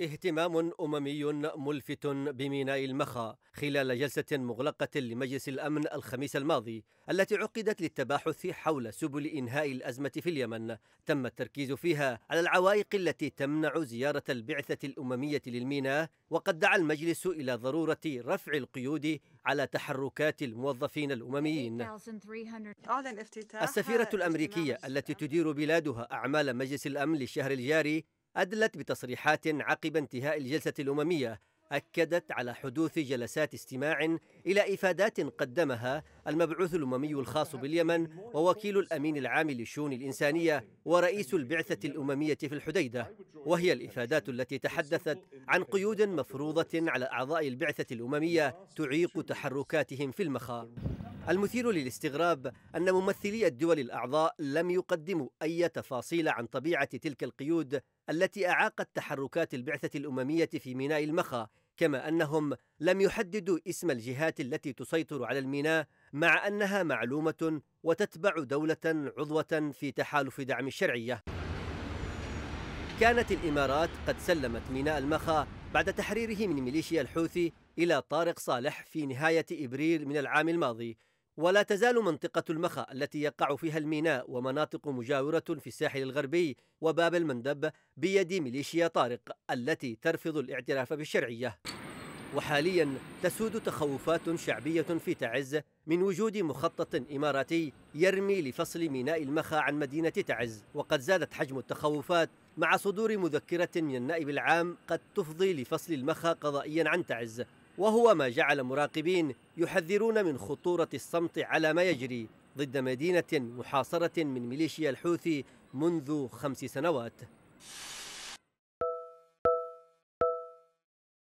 اهتمام أممي ملفت بميناء المخا خلال جلسة مغلقة لمجلس الأمن الخميس الماضي التي عقدت للتباحث حول سبل إنهاء الأزمة في اليمن تم التركيز فيها على العوائق التي تمنع زيارة البعثة الأممية للميناء وقد دعا المجلس إلى ضرورة رفع القيود على تحركات الموظفين الأمميين السفيرة الأمريكية التي تدير بلادها أعمال مجلس الأمن للشهر الجاري أدلت بتصريحات عقب انتهاء الجلسة الأممية أكدت على حدوث جلسات استماع إلى إفادات قدمها المبعوث الأممي الخاص باليمن ووكيل الأمين العام للشؤون الإنسانية ورئيس البعثة الأممية في الحديدة وهي الإفادات التي تحدثت عن قيود مفروضة على أعضاء البعثة الأممية تعيق تحركاتهم في المخا المثير للاستغراب أن ممثلي الدول الأعضاء لم يقدموا أي تفاصيل عن طبيعة تلك القيود التي أعاقت تحركات البعثة الأممية في ميناء المخا كما أنهم لم يحددوا اسم الجهات التي تسيطر على الميناء مع أنها معلومة وتتبع دولة عضوة في تحالف دعم الشرعية كانت الإمارات قد سلمت ميناء المخا بعد تحريره من ميليشيا الحوثي إلى طارق صالح في نهاية إبريل من العام الماضي ولا تزال منطقة المخا التي يقع فيها الميناء ومناطق مجاورة في الساحل الغربي وباب المندب بيد ميليشيا طارق التي ترفض الاعتراف بالشرعية وحاليا تسود تخوفات شعبية في تعز من وجود مخطط إماراتي يرمي لفصل ميناء المخا عن مدينة تعز وقد زادت حجم التخوفات مع صدور مذكرة من النائب العام قد تفضي لفصل المخا قضائيا عن تعز وهو ما جعل مراقبين يحذرون من خطورة الصمت على ما يجري ضد مدينة محاصرة من ميليشيا الحوثي منذ خمس سنوات